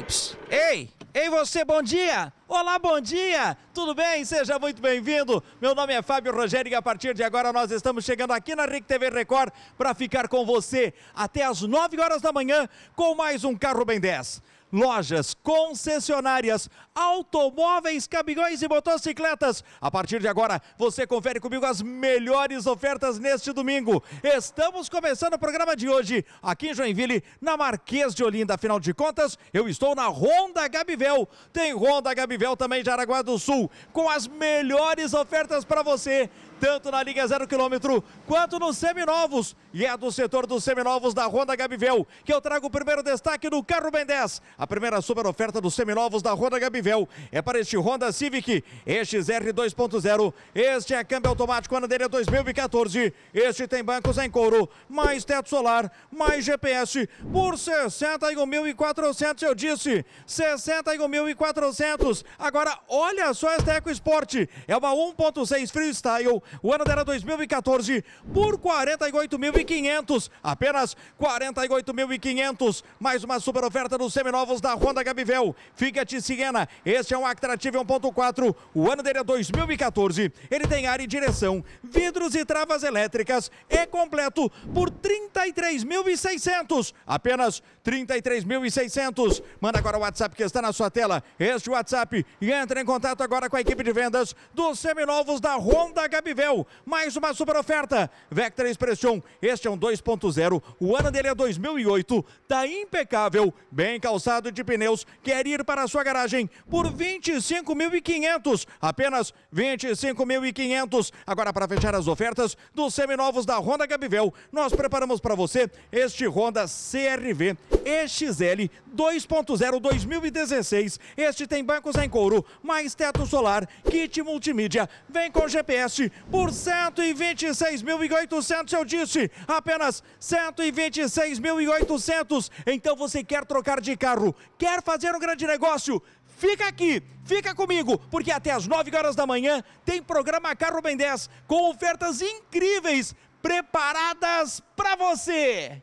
Ei, pss, ei, ei você, bom dia! Olá, bom dia! Tudo bem? Seja muito bem-vindo. Meu nome é Fábio Rogério e a partir de agora nós estamos chegando aqui na RIC TV Record para ficar com você até às 9 horas da manhã com mais um Carro Bem 10 lojas, concessionárias, automóveis, caminhões e motocicletas. A partir de agora, você confere comigo as melhores ofertas neste domingo. Estamos começando o programa de hoje aqui em Joinville, na Marquês de Olinda. Afinal de contas, eu estou na Honda Gabivel. Tem Honda Gabivel também de Aragua do Sul, com as melhores ofertas para você tanto na Liga Zero Quilômetro quanto nos seminovos. E é do setor dos seminovos da Honda Gabivel que eu trago o primeiro destaque do carro Ben 10. A primeira super oferta dos seminovos da Honda Gabivel é para este Honda Civic EXR 2.0. Este é câmbio automático ano dele é 2014. Este tem bancos em couro, mais teto solar, mais GPS por 61.400, eu disse, 61.400. Agora olha só esta EcoSport, é uma 1.6 Freestyle o ano dela 2014 é por 48.500. Apenas 48.500. Mais uma super oferta dos seminovos da Honda Gabivel. Fiat Siena. Este é um Actrativo 1.4. O ano dele é 2014. Ele tem ar e direção, vidros e travas elétricas. É completo por 33.600. Apenas 33.600. Manda agora o WhatsApp que está na sua tela. Este WhatsApp e entra em contato agora com a equipe de vendas dos seminovos da Honda Gabivel. Mais uma super oferta. Vectra Expression, este é um 2.0. O ano dele é 2008. Tá impecável, bem calçado de pneus. Quer ir para a sua garagem por 25.500. Apenas 25.500. Agora para fechar as ofertas dos seminovos da Honda Gabivel, nós preparamos para você este Honda CRV EXL 2.0 2016. Este tem bancos em couro, mais teto solar, kit multimídia. Vem com GPS por 126.800, eu disse, apenas 126.800. Então você quer trocar de carro, quer fazer um grande negócio? Fica aqui, fica comigo, porque até as 9 horas da manhã tem programa Carro Bem 10 com ofertas incríveis preparadas para você.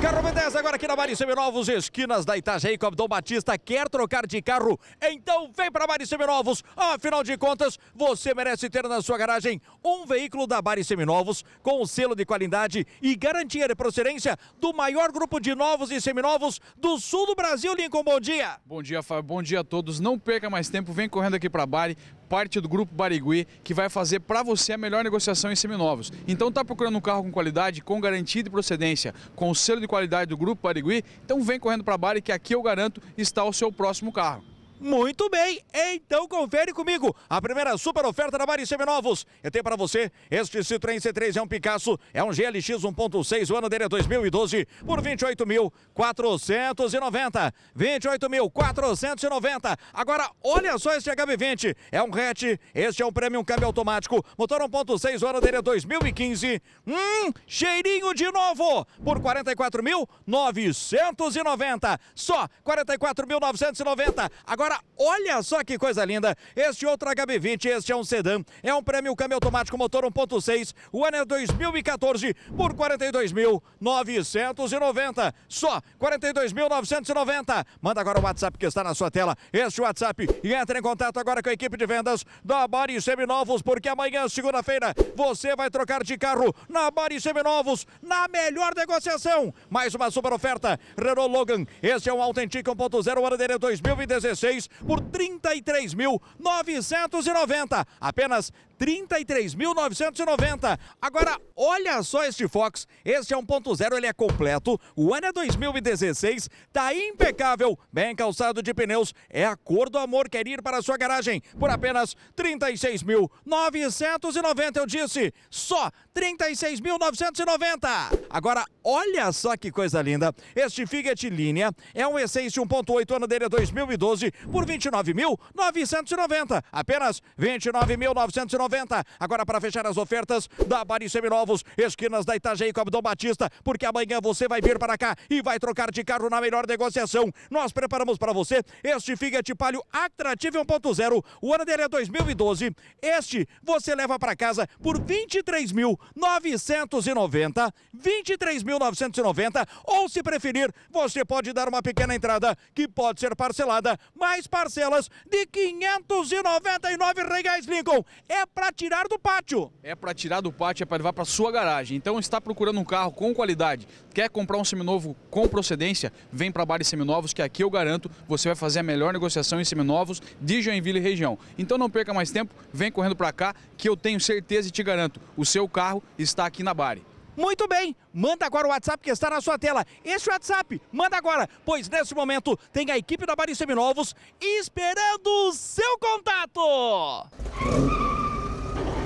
Carro 10 agora aqui na Mari Seminovos, esquinas da Itajaí, Cobdão Batista, quer trocar de carro? Então vem para Mari Seminovos, afinal de contas, você merece ter na sua garagem um veículo da Mari Seminovos com o selo de qualidade e garantia de procedência do maior grupo de novos e seminovos do sul do Brasil. Lincoln, bom dia! Bom dia, Fábio, bom dia a todos, não perca mais tempo, vem correndo aqui para Bari, parte do Grupo Barigui, que vai fazer para você a melhor negociação em seminovos. Então tá procurando um carro com qualidade, com garantia de procedência, com o selo de qualidade do Grupo Barigui? Então vem correndo para a Bari que aqui eu garanto está o seu próximo carro. Muito bem, então confere comigo a primeira super oferta da Mari Seminovos. Eu tenho para você este Citroën C3 é um Picasso, é um GLX 1.6, o ano dele é 2012, por 28.490. 28.490. Agora olha só este HB20, é um hatch, este é um prêmio um câmbio automático, motor 1.6, o ano dele é 2015. Hum, cheirinho de novo, por 44.990. Só 44.990. Agora Agora, olha só que coisa linda. Este outro HB20, este é um sedã. É um prêmio câmbio automático motor 1.6. O ano é 2014 por 42.990. Só 42.990. Manda agora o WhatsApp que está na sua tela. Este WhatsApp e entre em contato agora com a equipe de vendas da Bari Seminovos, porque amanhã, segunda-feira, você vai trocar de carro na Bari Seminovos, na melhor negociação. Mais uma super oferta. Renault Logan. Este é um Authentic 1.0 o ano dele é 2016 por R$ 33.990. Apenas 33.990. Agora, olha só este Fox. Este é 1.0, ele é completo. O ano é 2016, tá impecável, bem calçado de pneus. É a cor do amor quer ir para a sua garagem por apenas 36.990. Eu disse, só 36.990. Agora, olha só que coisa linda. Este Fiat Linea é um Essence 1.8, ano dele é 2012, por 29.990. Apenas 29.990. 9,90. Agora para fechar as ofertas da Bari Seminovos, esquinas da Itajaí com Abdom Batista, porque amanhã você vai vir para cá e vai trocar de carro na melhor negociação. Nós preparamos para você este Fiat Palio Actrativo 1.0. O ano dele é 2012. Este você leva para casa por 23.990, 23.990 ou se preferir, você pode dar uma pequena entrada que pode ser parcelada, mais parcelas de 599 reais Lincoln. É para tirar do pátio. É para tirar do pátio, é para levar para sua garagem. Então está procurando um carro com qualidade, quer comprar um seminovo com procedência, vem para a Bares Seminovos, que aqui eu garanto, você vai fazer a melhor negociação em seminovos de Joinville e região. Então não perca mais tempo, vem correndo para cá, que eu tenho certeza e te garanto, o seu carro está aqui na Bari. Muito bem, manda agora o WhatsApp que está na sua tela. Esse WhatsApp, manda agora, pois nesse momento tem a equipe da Bari Seminovos esperando o seu contato.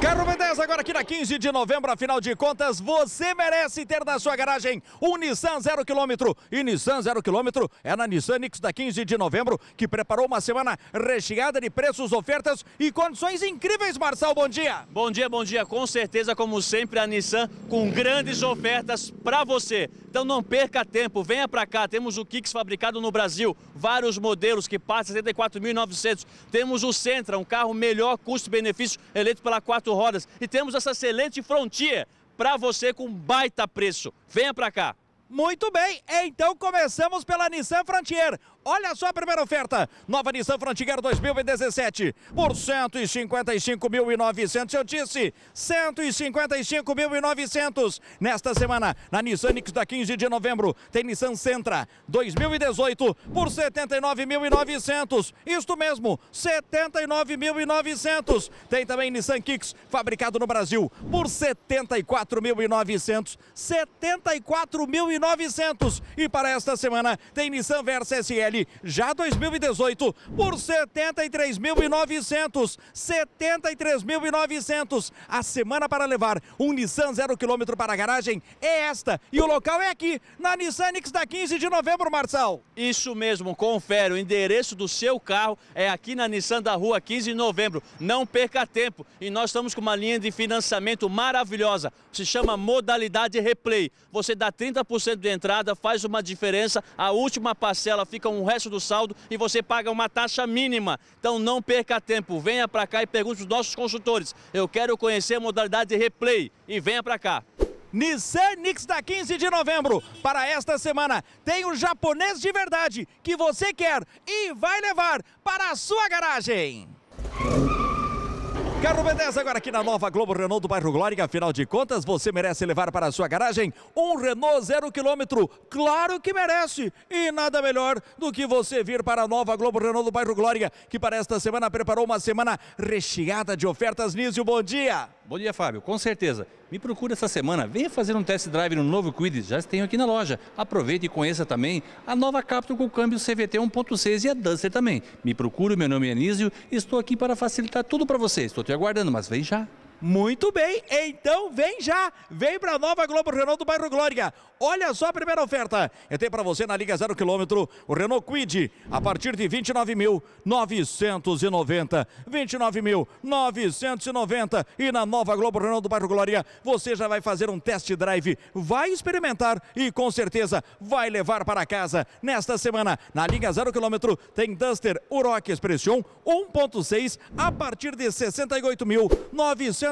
Carro V10 agora aqui na 15 de novembro, afinal de contas, você merece ter na sua garagem um Nissan 0 km. E Nissan 0 km é na Nissan Nix da 15 de novembro, que preparou uma semana recheada de preços, ofertas e condições incríveis, Marçal. Bom dia. Bom dia, bom dia. Com certeza, como sempre, a Nissan com grandes ofertas para você. Então não perca tempo, venha para cá. Temos o Kicks fabricado no Brasil, vários modelos que passam 74.900. Temos o Sentra, um carro melhor custo-benefício, eleito pela 4 rodas e temos essa excelente Frontier para você com baita preço. Venha para cá. Muito bem, então começamos pela Nissan Frontier. Olha só a primeira oferta. Nova Nissan Frontier 2017 por 155.900. Eu disse 155.900 nesta semana na Nissan X da 15 de novembro. Tem Nissan Sentra 2018 por 79.900. Isto mesmo, 79.900. Tem também Nissan Kicks fabricado no Brasil por 74.900. 74.900 e para esta semana tem Nissan Versa SL já 2018, por 73.900, 73.900. A semana para levar um Nissan 0 km para a garagem é esta e o local é aqui, na Nissan X da 15 de novembro, Marçal. Isso mesmo, confere, o endereço do seu carro é aqui na Nissan da Rua 15 de novembro. Não perca tempo e nós estamos com uma linha de financiamento maravilhosa, se chama modalidade replay. Você dá 30% de entrada, faz uma diferença, a última parcela fica um o resto do saldo e você paga uma taxa mínima. Então não perca tempo, venha para cá e pergunte os nossos consultores. Eu quero conhecer a modalidade replay e venha para cá. Nissan Nix da 15 de novembro. Para esta semana tem o japonês de verdade que você quer e vai levar para a sua garagem. Carro B10 agora aqui na nova Globo Renault do bairro Glória. Afinal de contas, você merece levar para a sua garagem um Renault zero quilômetro. Claro que merece! E nada melhor do que você vir para a nova Globo Renault do bairro Glória, que para esta semana preparou uma semana recheada de ofertas. Nízio, bom dia! Bom dia, Fábio. Com certeza. Me procura essa semana, venha fazer um test drive no novo Quid, já tenho aqui na loja. Aproveite e conheça também a nova Captur com câmbio CVT 1.6 e a Duster também. Me procura, meu nome é Anísio, estou aqui para facilitar tudo para você. Estou te aguardando, mas vem já. Muito bem, então vem já, vem para a Nova Globo Renault do bairro Glória. Olha só a primeira oferta. Eu tenho para você na Liga Zero Quilômetro o Renault Quid a partir de 29.990. 29.990 e na Nova Globo Renault do bairro Glória você já vai fazer um test drive, vai experimentar e com certeza vai levar para casa. Nesta semana na Liga Zero Quilômetro tem Duster Uroc Expression 1.6 a partir de 68.900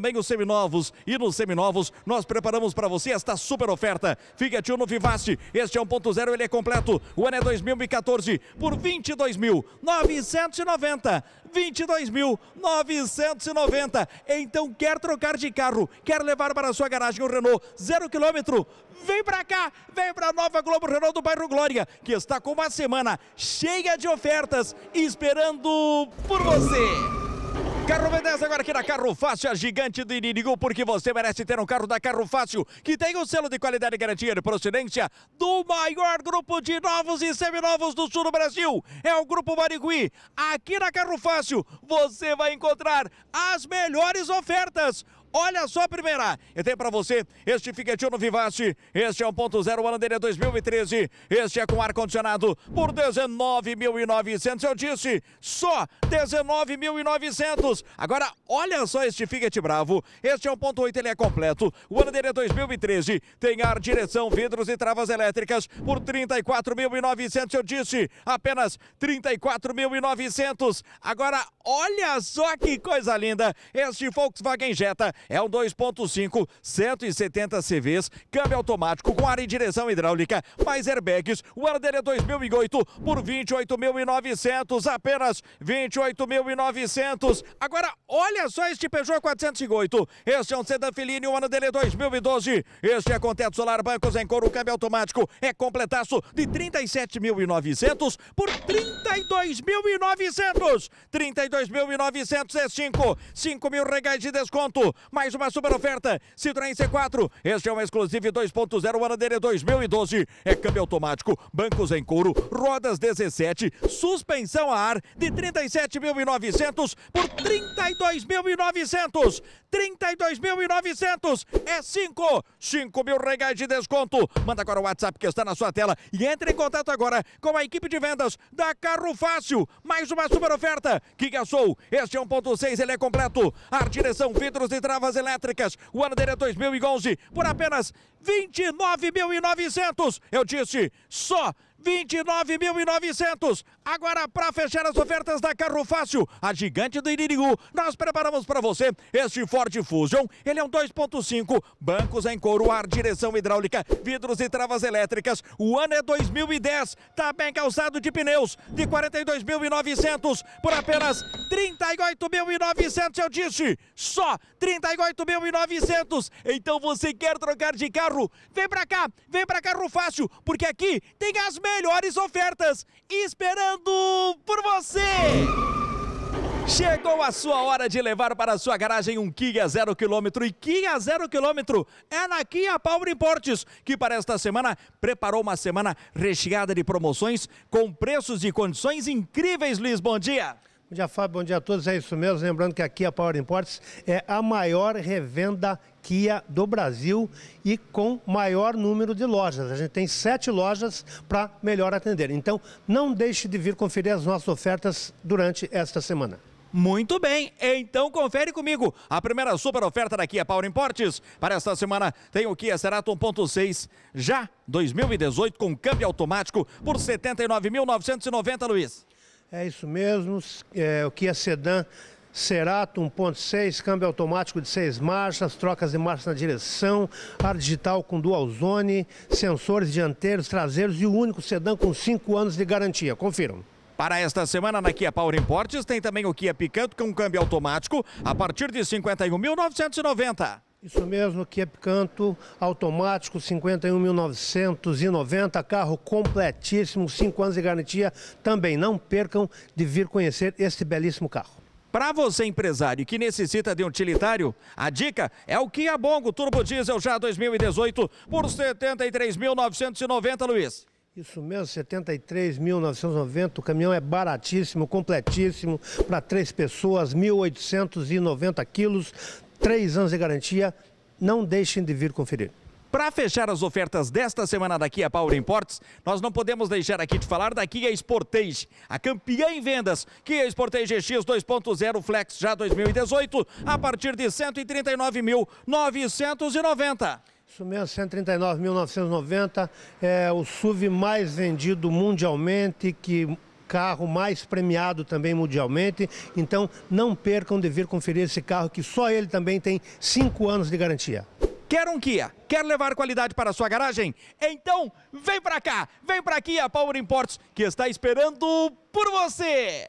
também os seminovos. E nos seminovos nós preparamos para você esta super oferta. Fiat Uno Vivace, este é 1.0, ele é completo. O ano é 2014 por 22.990. 22.990. Então quer trocar de carro, quer levar para a sua garagem o um Renault zero quilômetro? Vem para cá, vem para a Nova Globo Renault do bairro Glória, que está com uma semana cheia de ofertas esperando por você. Carro V10 agora aqui na Carro Fácil, a gigante do Inimigo, porque você merece ter um carro da Carro Fácil, que tem o um selo de qualidade, e garantia de procedência do maior grupo de novos e seminovos do sul do Brasil. É o Grupo Barigui. Aqui na Carro Fácil, você vai encontrar as melhores ofertas. Olha só a primeira. Eu tenho para você este Fiquetino Vivace. Este é 1.0, o ano dele é 2013. Este é com ar-condicionado por 19.900. Eu disse, só 19.900. Agora, olha só este Fiat Bravo. Este é 1.8, ele é completo. O ano dele é 2013. Tem ar, direção, vidros e travas elétricas por 34.900. Eu disse, apenas 34.900. Agora, olha só que coisa linda. Este Volkswagen Jetta é o 2.5, 170 CVs, câmbio automático com ar e direção hidráulica, mais airbags. O ano dele é 2008 por 28.900, apenas 28.900. Agora, olha só este Peugeot 408. Este é um sedã Fellini, o ano dele é 2012. Este é com teto solar, bancos em couro, câmbio automático. É completaço de 37.900 por 32.900. 32.900 é 5. 5 mil reais de desconto mais uma super oferta. Citroën C4, este é um exclusivo 2.0, ano dele é 2012. É câmbio automático, bancos em couro, rodas 17, suspensão a ar de 37.900 por 32.900. 32.900 é 5, 5 mil reais de desconto. Manda agora o WhatsApp que está na sua tela e entre em contato agora com a equipe de vendas da Carro Fácil. Mais uma super oferta. Kia gastou? este é 1.6, ele é completo. Ar, direção, vidros e travas oitavas elétricas. O ano dele é 2011 por apenas 29.900. Eu disse só 29.900. Agora, para fechar as ofertas da Carro Fácil, a gigante do Iririgu, nós preparamos para você este Ford Fusion. Ele é um 2.5, bancos em couro, ar, direção hidráulica, vidros e travas elétricas. O ano é 2010, tá bem calçado de pneus, de 42.900 por apenas 38.900, eu disse. Só 38.900. Então você quer trocar de carro? Vem para cá, vem para Carro Fácil, porque aqui tem as mesmas melhores ofertas esperando por você! Chegou a sua hora de levar para a sua garagem um Kia 0km e Kia 0km é na Kia Power Importes, que para esta semana preparou uma semana recheada de promoções com preços e condições incríveis, Liz. Bom dia! Bom dia, Fábio. Bom dia a todos. É isso mesmo. Lembrando que aqui a Power Imports é a maior revenda Kia do Brasil e com maior número de lojas. A gente tem sete lojas para melhor atender. Então, não deixe de vir conferir as nossas ofertas durante esta semana. Muito bem, então confere comigo a primeira super oferta da Kia Power Imports. Para esta semana tem o Kia Cerato 1.6 já 2018 com câmbio automático por 79.990, Luiz. É isso mesmo, é, o Kia Sedan Cerato 1.6, câmbio automático de seis marchas, trocas de marcha na direção, ar digital com dual zone, sensores dianteiros, traseiros e o único sedã com cinco anos de garantia. Confiram. Para esta semana na Kia Power Imports tem também o Kia Picanto com câmbio automático a partir de 51.990. Isso mesmo, é picanto automático 51.990, carro completíssimo, 5 anos de garantia. Também não percam de vir conhecer este belíssimo carro. Para você, empresário, que necessita de um utilitário, a dica é o Kia Bongo Turbo Diesel já 2018 por 73.990, Luiz. Isso mesmo, 73.990, o caminhão é baratíssimo, completíssimo, para três pessoas, 1.890 quilos, três anos de garantia. Não deixem de vir conferir. Para fechar as ofertas desta semana daqui a Power Imports, nós não podemos deixar aqui de falar da Kia Sportage, a campeã em vendas. Kia Sportage GX 2.0 Flex já 2018, a partir de 139.990. Isso mesmo, 139.990 é o SUV mais vendido mundialmente, que carro mais premiado também mundialmente. Então, não percam de vir conferir esse carro, que só ele também tem 5 anos de garantia. Quer um Kia? Quer levar qualidade para sua garagem? Então, vem para cá! Vem para aqui a Power Imports, que está esperando por você!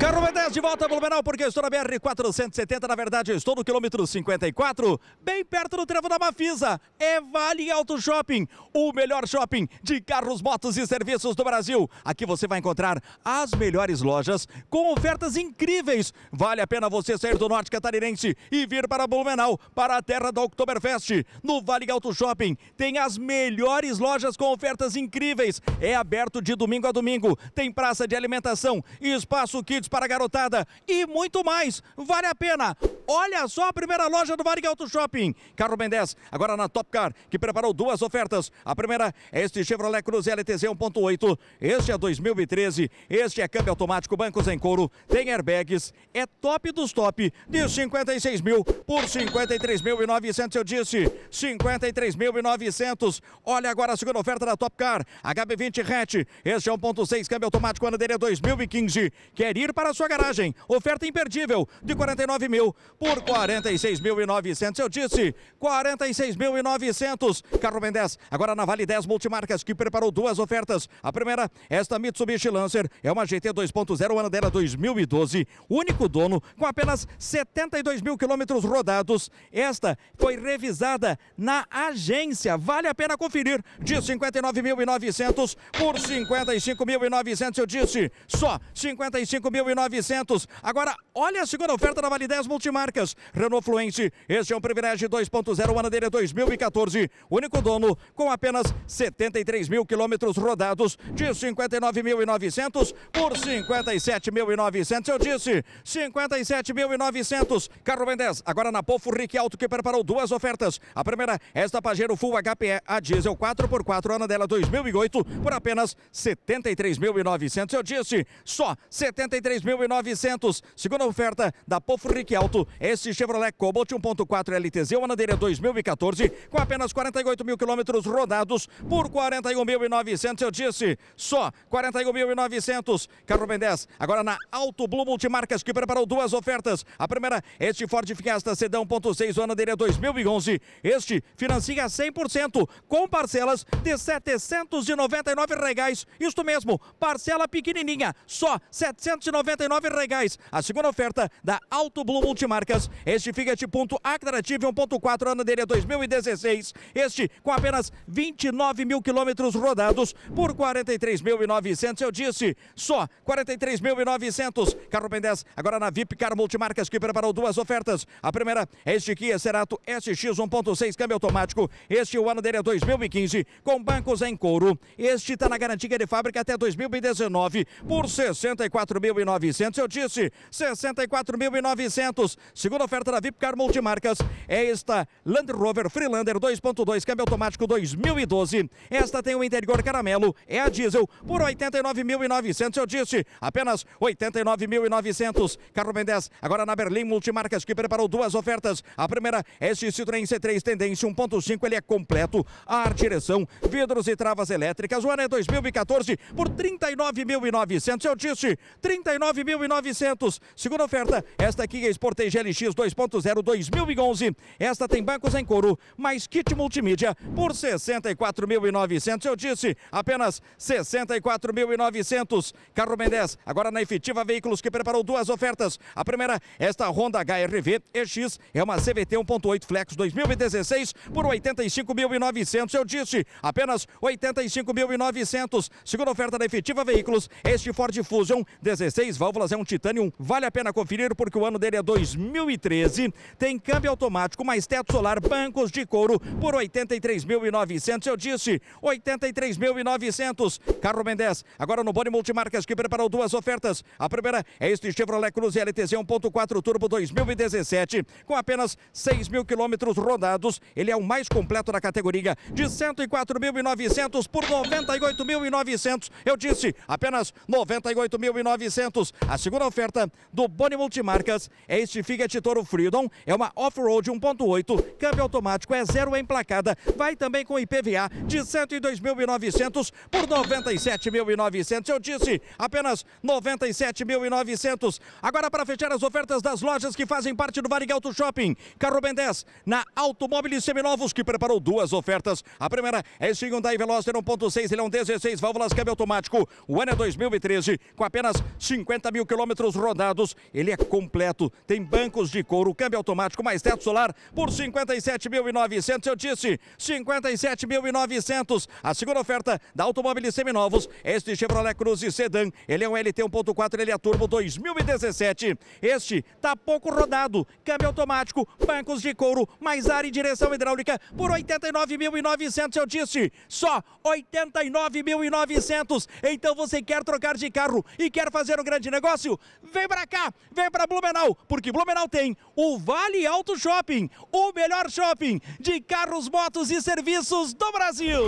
Carro b 10 de volta a Blumenau, porque estou na BR-470, na verdade estou no quilômetro 54, bem perto do trevo da Mafisa, é Vale Auto Shopping, o melhor shopping de carros, motos e serviços do Brasil. Aqui você vai encontrar as melhores lojas com ofertas incríveis. Vale a pena você sair do norte catarinense e vir para Blumenau, para a terra da Oktoberfest. No Vale Auto Shopping tem as melhores lojas com ofertas incríveis. É aberto de domingo a domingo, tem praça de alimentação e espaço kids para a garotada e muito mais. Vale a pena. Olha só a primeira loja do Varig Auto Shopping. Carro Ben 10, agora na Top Car, que preparou duas ofertas. A primeira é este Chevrolet Cruze LTZ 1.8. Este é 2013. Este é câmbio automático, bancos em couro, tem airbags. É top dos top. De 56 mil por 53.900, eu disse. 53.900. Olha agora a segunda oferta da Top Car. HB20 Hatch. Este é 1.6, câmbio automático, ano dele é 2015. Quer ir para a sua garagem? Oferta imperdível de 49 mil por 46.900. Eu disse 46.900. Carro Ben 10, agora na Vale 10 Multimarcas, que preparou duas ofertas. A primeira, esta Mitsubishi Lancer, é uma GT 2.0, ano dela 2012. Único dono, com apenas 72 mil quilômetros rodados. Esta foi revisada na agência. Vale a pena conferir. De 59.900 por 55.900, eu disse só 55.900. Agora, olha a segunda oferta da Vale 10 Multimarcas marcas. Renault Fluente, este é um privilégio 2.0, o ano dele é 2014. Único dono, com apenas 73 mil quilômetros rodados, de 59.900 por 57.900. Eu disse 57.900. Carro vem 10, agora na Polfo Rick Alto, que preparou duas ofertas. A primeira, esta Pajero Full HPE a diesel 4x4, ano dela 2008, é por apenas 73.900. Eu disse só 73.900. Segunda oferta da Polfo Rick Alto, esse Chevrolet Cobalt 1.4 LTZ, o Anadeira 2014, com apenas 48 mil quilômetros rodados por 41.900, eu disse, só 41.900. Carro Ben 10, agora na Auto Blue Multimarcas, que preparou duas ofertas. A primeira, este Ford Fiesta Sedã 1.6, o Anadeira 2011. Este financia 100%, com parcelas de R$ 799. Reais. Isto mesmo, parcela pequenininha, só R$ 799. Reais. A segunda oferta da Auto Blue Multimarcas marcas. Este Fiat Punto Actrativo 1.4, ano dele é 2016. Este com apenas 29 mil quilômetros rodados por 43.900. Eu disse, só 43.900. Carro Ben 10, agora na VIP Car Multimarcas, que preparou duas ofertas. A primeira é este Kia Cerato SX 1.6, câmbio automático. Este o ano dele é 2015, com bancos em couro. Este está na garantia de fábrica até 2019 por 64.900. Eu disse, 64.900. Segunda oferta da Vipcar Multimarcas é esta Land Rover Freelander 2.2, câmbio automático 2012. Esta tem o um interior caramelo, é a diesel, por 89.900. Eu disse, apenas 89.900. Carro Ben 10, agora na Berlim Multimarcas, que preparou duas ofertas. A primeira, é este Citroën C3 Tendência 1.5, ele é completo, ar, direção, vidros e travas elétricas. O ano é 2014, por 39.900. Eu disse, 39.900. Segunda oferta, esta aqui é Sportage LX 2.0 2011. Esta tem bancos em couro, mais kit multimídia por 64.900. Eu disse, apenas 64.900. Carro Mendes, agora na efetiva Veículos, que preparou duas ofertas. A primeira, esta Honda HRV EX, é uma CVT 1.8 Flex 2016 por 85.900. Eu disse, apenas 85.900. Segunda oferta da efetiva Veículos, este Ford Fusion 16 válvulas é um Titanium. Vale a pena conferir porque o ano dele é 2000. 2013. Tem câmbio automático, mais teto solar, bancos de couro por 83.900. Eu disse 83.900. Carro Mendes, agora no Boni Multimarcas que preparou duas ofertas. A primeira é este Chevrolet Cruze LTZ 1.4 Turbo 2017, com apenas 6 mil quilômetros rodados. Ele é o mais completo da categoria, de 104.900 por 98.900. Eu disse apenas 98.900. A segunda oferta do Boni Multimarcas é este Fiat Fiat Toro Freedom é uma off-road 1.8, câmbio automático é zero emplacada, vai também com IPVA de 102.900 por 97.900. Eu disse, apenas 97.900. Agora para fechar as ofertas das lojas que fazem parte do Varig Auto Shopping, Carro Ben 10 na Automóveis Seminovos que preparou duas ofertas. A primeira é esse Hyundai Veloster 1.6, ele é um 16 válvulas câmbio automático. O ano é 2013, com apenas 50 mil quilômetros rodados. Ele é completo, tem banco bancos de couro, câmbio automático mais teto solar por 57.900. Eu disse 57.900. A segunda oferta da Automobilis Seminovos, este Chevrolet Cruze Sedan, ele é um LT 1.4, ele é turbo 2017. Este tá pouco rodado, câmbio automático, bancos de couro, mais ar e direção hidráulica por 89.900. Eu disse só 89.900. Então você quer trocar de carro e quer fazer um grande negócio? Vem para cá, vem para Blumenau, porque Blumenau tem o Vale Auto Shopping, o melhor shopping de carros, motos e serviços do Brasil.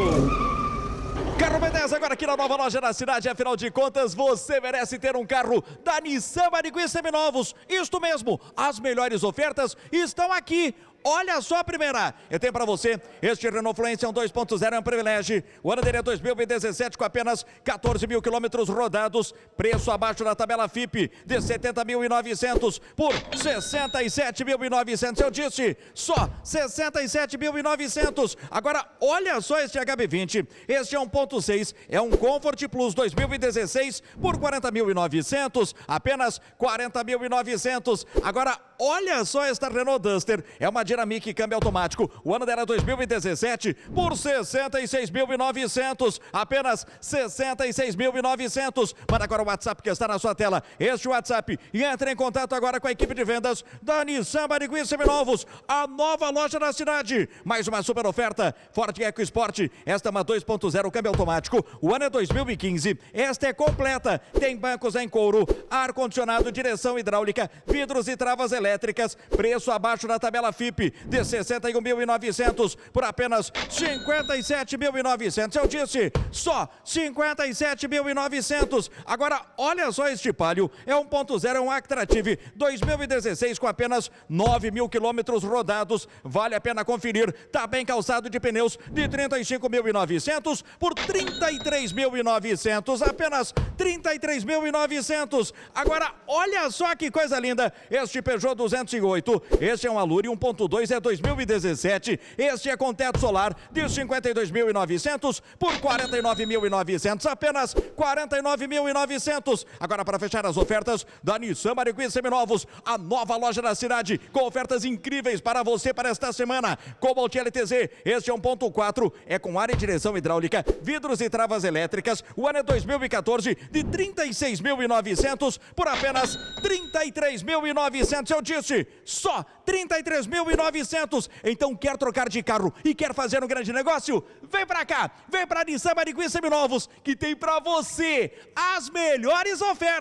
Carro B10 agora aqui na nova loja da cidade. Afinal de contas, você merece ter um carro da Nissan Mariguí Seminovos. Isto mesmo, as melhores ofertas estão aqui. Olha só a primeira. Eu tenho para você, este Renault Fluência é 1.0 é um privilégio. O ano dele é 2017 com apenas 14 mil quilômetros rodados. Preço abaixo da tabela FIP de 70.900 por 67.900. Eu disse só 67.900. Agora, olha só este HB20. Este é 1.6, é um Comfort Plus 2016 por 40.900. Apenas 40.900. Agora, Olha só esta Renault Duster, é uma Dynamic câmbio automático. O ano dela 2017 é por 66.900, apenas 66.900. manda agora o WhatsApp que está na sua tela, este WhatsApp. E entre em contato agora com a equipe de vendas da Nissan Barigui Seminovos, a nova loja da cidade. Mais uma super oferta, Ford Sport Esta é uma 2.0 câmbio automático. O ano é 2015. Esta é completa. Tem bancos em couro, ar-condicionado, direção hidráulica, vidros e travas elétricas elétricas, preço abaixo da tabela FIP de 61.900 por apenas 57.900. Eu disse, só 57.900. Agora, olha só este Palio, é 1.0, um Actrative 2016 com apenas 9 mil quilômetros rodados. Vale a pena conferir, tá bem calçado de pneus de 35.900 por 33.900, apenas 33.900. Agora, olha só que coisa linda, este Peugeot 208. Este é um Alure 1.2 é 2017. Este é com teto solar de 52.900 por 49.900, apenas 49.900. Agora para fechar as ofertas da Nissan Maricui Seminovos, a nova loja da cidade com ofertas incríveis para você para esta semana. Cobalt LTZ, este é 1.4, é com área e direção hidráulica, vidros e travas elétricas. O ano é 2014 de 36.900 por apenas 33.900 eu disse, só 33.900. Então quer trocar de carro e quer fazer um grande negócio? Vem para cá, vem para Nissan Mariguí Seminovos, que tem para você as melhores ofertas.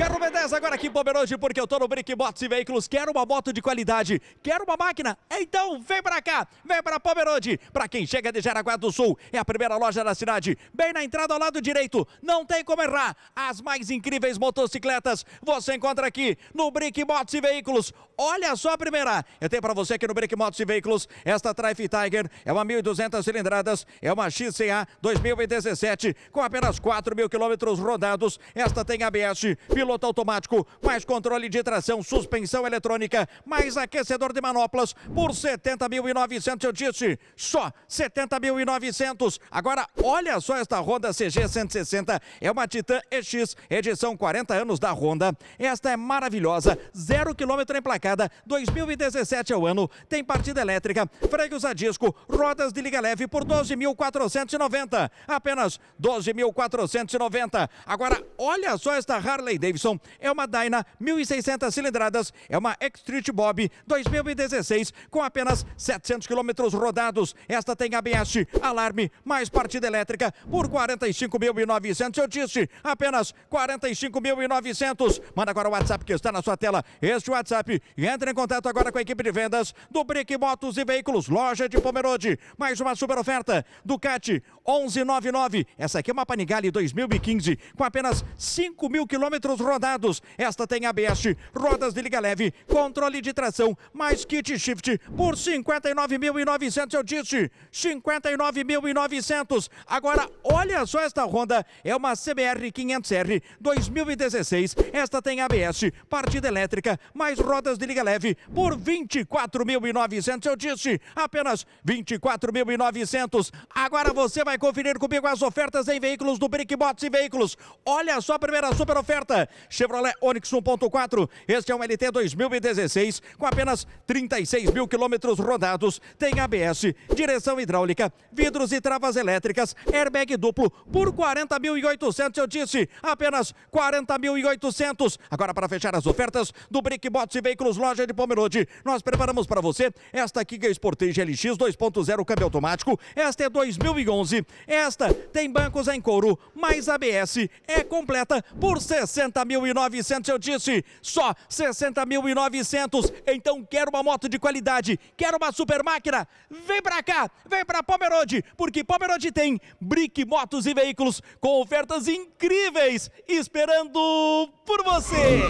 Quero B10 agora aqui em Pomerode, porque eu tô no Brick Motos e Veículos. Quero uma moto de qualidade, quero uma máquina? Então vem pra cá, vem pra Pomerode. Pra quem chega de Jaraguá do Sul, é a primeira loja da cidade, bem na entrada ao lado direito. Não tem como errar. As mais incríveis motocicletas você encontra aqui no Brick Motos e Veículos. Olha só a primeira. Eu tenho pra você aqui no Brick Motos e Veículos esta Triumph Tiger. É uma 1.200 cilindradas, é uma XCA 2017 com apenas 4 mil quilômetros rodados. Esta tem ABS, piloto piloto automático, mais controle de tração, suspensão eletrônica, mais aquecedor de manoplas por 70.900, eu disse, só 70.900. Agora, olha só esta Honda CG 160, é uma Titan EX, edição 40 anos da Honda. Esta é maravilhosa, zero quilômetro emplacada, 2017 é o ano, tem partida elétrica, freios a disco, rodas de liga leve por 12.490, apenas 12.490. Agora, olha só esta Harley Davidson é uma Dyna 1.600 cilindradas, é uma X-Street Bob 2016 com apenas 700 quilômetros rodados. Esta tem ABS, alarme, mais partida elétrica por 45.900. Eu disse, apenas 45.900. Manda agora o WhatsApp que está na sua tela, este WhatsApp, e entre em contato agora com a equipe de vendas do Brick Motos e Veículos, loja de Pomerode. Mais uma super oferta, Ducati 1199. Essa aqui é uma Panigale 2015 com apenas 5 mil quilômetros rodados. Esta tem ABS, rodas de liga leve, controle de tração, mais kit shift por 59.900, eu disse, 59.900. Agora, olha só esta Honda, é uma CBR 500R 2016. Esta tem ABS, partida elétrica, mais rodas de liga leve por 24.900, eu disse, apenas 24.900. Agora você vai conferir comigo as ofertas em veículos do Brickbots e veículos. Olha só a primeira super oferta. Chevrolet Onix 1.4, este é um LT 2016 com apenas 36 mil quilômetros rodados, tem ABS, direção hidráulica, vidros e travas elétricas, airbag duplo por 40.800, eu disse, apenas 40.800. Agora para fechar as ofertas do Brick Bots e Veículos Loja de Pomerode, nós preparamos para você esta Kia Sportage LX 2.0 câmbio automático, esta é 2011, esta tem bancos em couro, mais ABS, é completa por 60 60.900, eu disse, só 60.900. Então quero uma moto de qualidade, quero uma super máquina, vem pra cá, vem pra Pomerode, porque Pomerode tem Brick Motos e Veículos com ofertas incríveis esperando por você.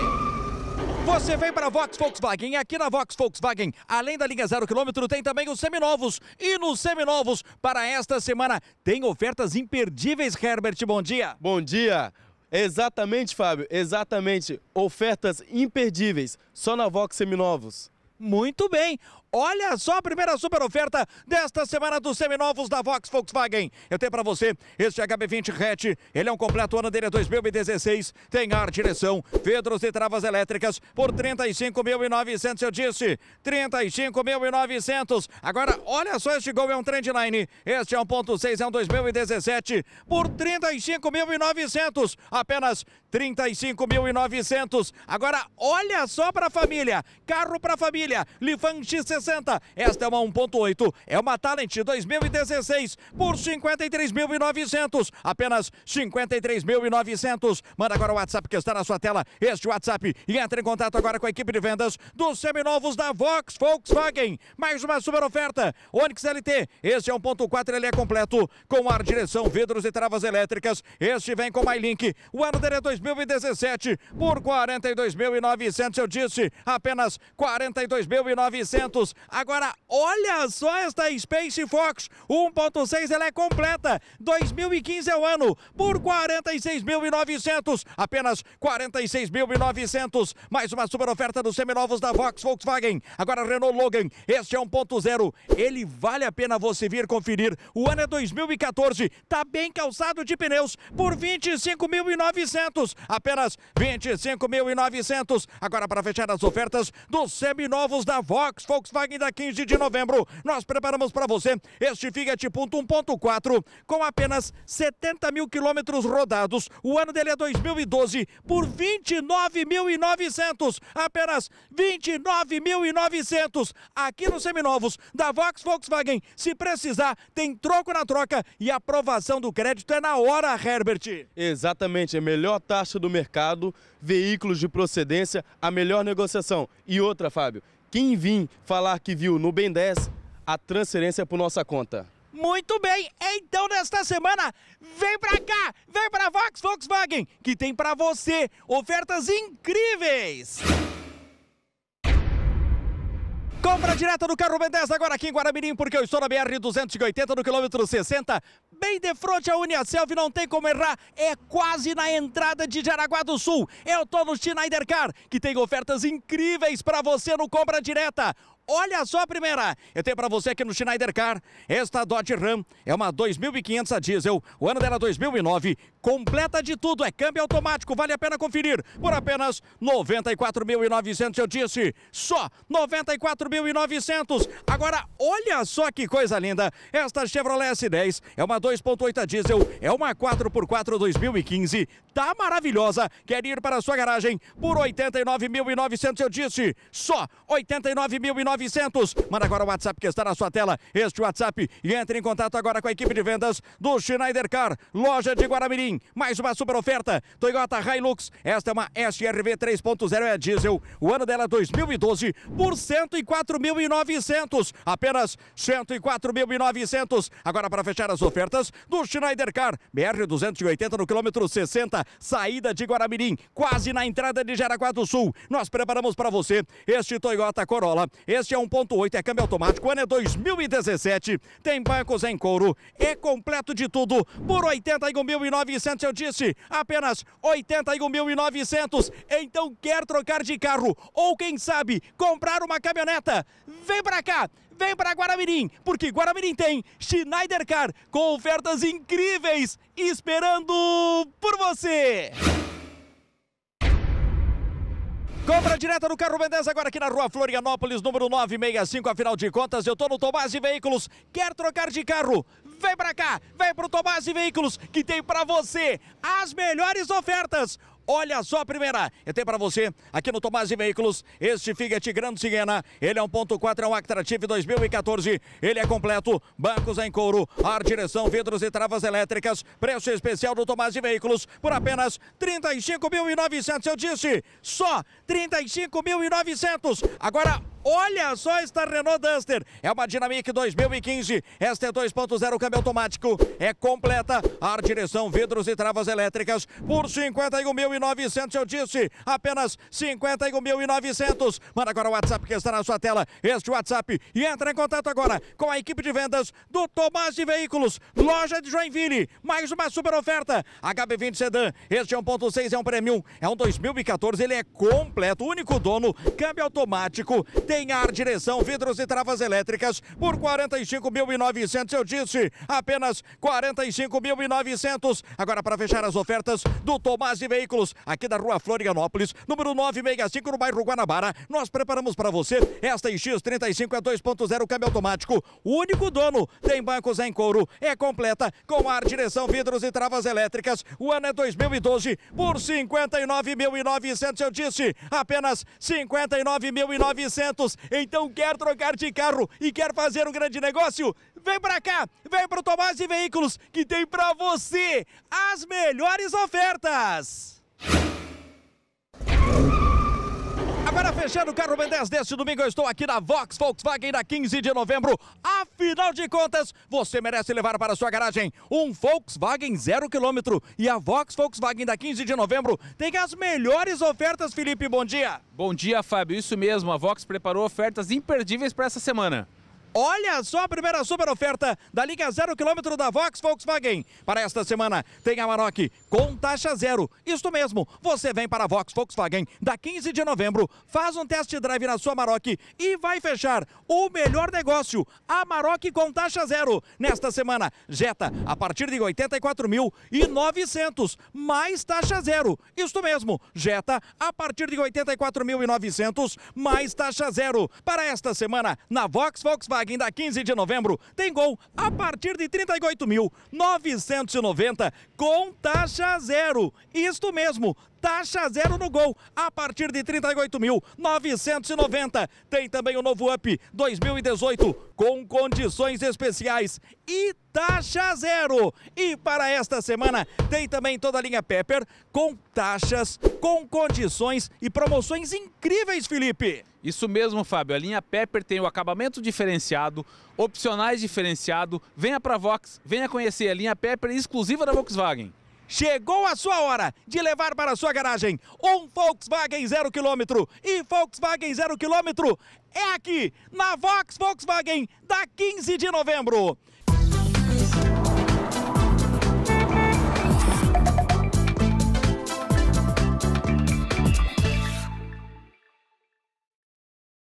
Você vem para Vox Volkswagen, aqui na Vox Volkswagen, além da linha zero quilômetro, tem também os seminovos. E nos seminovos, para esta semana, tem ofertas imperdíveis, Herbert, bom dia. Bom dia. Exatamente, Fábio, exatamente. Ofertas imperdíveis, só na Vox Seminovos. Muito bem. Olha só a primeira super oferta desta semana dos seminovos da Vox Volkswagen. Eu tenho para você este HB20 hatch. Ele é um completo ano dele é 2016. Tem ar, direção, pedros e travas elétricas por 35.900, eu disse. 35.900. Agora, olha só este Gol é um Trendline. Este é 1.6, é um 2017 por 35.900. Apenas 35.900. Agora, olha só para a família. Carro para a família. Lifan X60. 60. Esta é uma 1.8. É uma Talent 2016 por 53.900. Apenas 53.900. Manda agora o WhatsApp que está na sua tela. Este WhatsApp e entra em contato agora com a equipe de vendas dos seminovos da Vox Volkswagen. Mais uma super oferta. Onix LT. Este é 1.4. Ele é completo com ar, direção, vidros e travas elétricas. Este vem com MyLink. O ano dele é 2017 por 42.900. Eu disse apenas 42.900. Agora, olha só esta Space Fox 1.6, ela é completa. 2015 é o ano, por 46.900, apenas 46.900. Mais uma super oferta dos seminovos da Vox Volkswagen. Agora Renault Logan, este é 1.0. Ele vale a pena você vir conferir. O ano é 2014, tá bem calçado de pneus por 25.900, apenas 25.900. Agora para fechar as ofertas dos seminovos da Vox Volkswagen da 15 de novembro, nós preparamos para você este Fiat Punto 1.4 com apenas 70 mil quilômetros rodados. O ano dele é 2012 por 29.900, apenas 29.900 aqui nos seminovos da Vox Volkswagen. Se precisar, tem troco na troca e aprovação do crédito é na hora, Herbert. Exatamente, a é melhor taxa do mercado, veículos de procedência, a melhor negociação. E outra, Fábio, quem vim falar que viu no Ben 10, a transferência por nossa conta. Muito bem, então nesta semana, vem pra cá, vem pra Vox Volkswagen, que tem pra você ofertas incríveis! Compra direta do carro Ben 10 agora aqui em Guaramirim, porque eu estou na BR-280 no quilômetro 60 bem de frente à Self não tem como errar, é quase na entrada de Jaraguá do Sul. Eu tô no Schneider Car, que tem ofertas incríveis para você no Compra Direta. Olha só a primeira. Eu tenho para você aqui no Schneider Car. Esta Dodge Ram é uma 2500 a diesel. O ano dela é 2009. Completa de tudo. É câmbio automático. Vale a pena conferir. Por apenas 94.900, eu disse. Só 94.900. Agora, olha só que coisa linda. Esta Chevrolet S10 é uma 2.8 a diesel. É uma 4x4 2015. Tá maravilhosa. Quer ir para a sua garagem por 89.900, eu disse. Só 89.900. 900. Manda agora o WhatsApp que está na sua tela, este WhatsApp, e entre em contato agora com a equipe de vendas do Schneider Car, loja de Guaramirim. Mais uma super oferta, Toyota Hilux. Esta é uma SRV 3.0, é diesel. O ano dela é 2012, por 104.900. Apenas 104.900. Agora para fechar as ofertas do Schneider Car, BR 280 no quilômetro 60, saída de Guaramirim, quase na entrada de Jaraguá do Sul. Nós preparamos para você este Toyota Corolla, este este é 1.8, é câmbio automático, ano é 2017, tem bancos em couro, é completo de tudo. Por 81.900 eu disse, apenas 81.900. Então quer trocar de carro ou quem sabe comprar uma caminhoneta? Vem pra cá, vem para Guaramirim, porque Guaramirim tem Schneider Car com ofertas incríveis esperando por você. Compra direta no Carro Mendes agora aqui na rua Florianópolis, número 965. Afinal de contas, eu tô no Tomás e Veículos. Quer trocar de carro? Vem pra cá, vem pro Tomás e Veículos, que tem pra você as melhores ofertas. Olha só a primeira. Eu tenho para você aqui no Tomás e Veículos. Este Fiat Grande Siena. Ele é 1.4, é um Actrative 2014. Ele é completo. Bancos em couro, ar, direção, vidros e travas elétricas. Preço especial do Tomás e Veículos por apenas 35.900. Eu disse só 35.900. Agora Olha só esta Renault Duster. É uma Dynamic 2015. Esta é 2.0 câmbio automático. É completa. Ar, direção, vidros e travas elétricas. Por 51.900 eu disse. Apenas 51.900. Manda agora o WhatsApp que está na sua tela. Este WhatsApp. E entra em contato agora com a equipe de vendas do Tomás de Veículos. Loja de Joinville. Mais uma super oferta. HB20 Sedan. Este é 1.6. É um Premium. É um 2014. Ele é completo. Único dono. Câmbio automático tem ar Direção, vidros e travas elétricas por 45.900. Eu disse, apenas 45.900. Agora, para fechar as ofertas do Tomás de Veículos, aqui da Rua Florianópolis, número 965, no bairro Guanabara, nós preparamos para você esta X35 é 2.0 câmbio automático. O único dono tem bancos em couro. É completa com ar, direção, vidros e travas elétricas. O ano é 2012 por 59.900. Eu disse, apenas 59.900. Então quer trocar de carro e quer fazer um grande negócio? Vem para cá, vem pro Tomás de Veículos que tem para você as melhores ofertas. Para fechar o Carro B10 deste domingo, eu estou aqui na Vox Volkswagen da 15 de novembro. Afinal de contas, você merece levar para sua garagem um Volkswagen zero quilômetro. E a Vox Volkswagen da 15 de novembro tem as melhores ofertas, Felipe. Bom dia. Bom dia, Fábio. Isso mesmo, a Vox preparou ofertas imperdíveis para essa semana. Olha só a primeira super oferta da Liga Zero Quilômetro da Vox Volkswagen. Para esta semana tem a Maroc com taxa zero. Isto mesmo, você vem para a Vox Volkswagen da 15 de novembro, faz um test drive na sua Maroc e vai fechar o melhor negócio, a Maroc com taxa zero. Nesta semana, Jetta a partir de 84.900, mais taxa zero. Isto mesmo, Jetta a partir de 84.900, mais taxa zero. Para esta semana, na Vox Volkswagen da 15 de novembro, tem gol a partir de 38.990 com taxa taxa zero. Isto mesmo, taxa zero no gol, a partir de 38.990. Tem também o novo Up 2018, com condições especiais e taxa zero. E para esta semana, tem também toda a linha Pepper, com taxas, com condições e promoções incríveis, Felipe. Isso mesmo, Fábio. A linha Pepper tem o acabamento diferenciado, opcionais diferenciado. Venha para a Vox, venha conhecer a linha Pepper exclusiva da Volkswagen. Chegou a sua hora de levar para a sua garagem um Volkswagen zero quilômetro E Volkswagen zero quilômetro é aqui, na Vox Volkswagen, da 15 de novembro.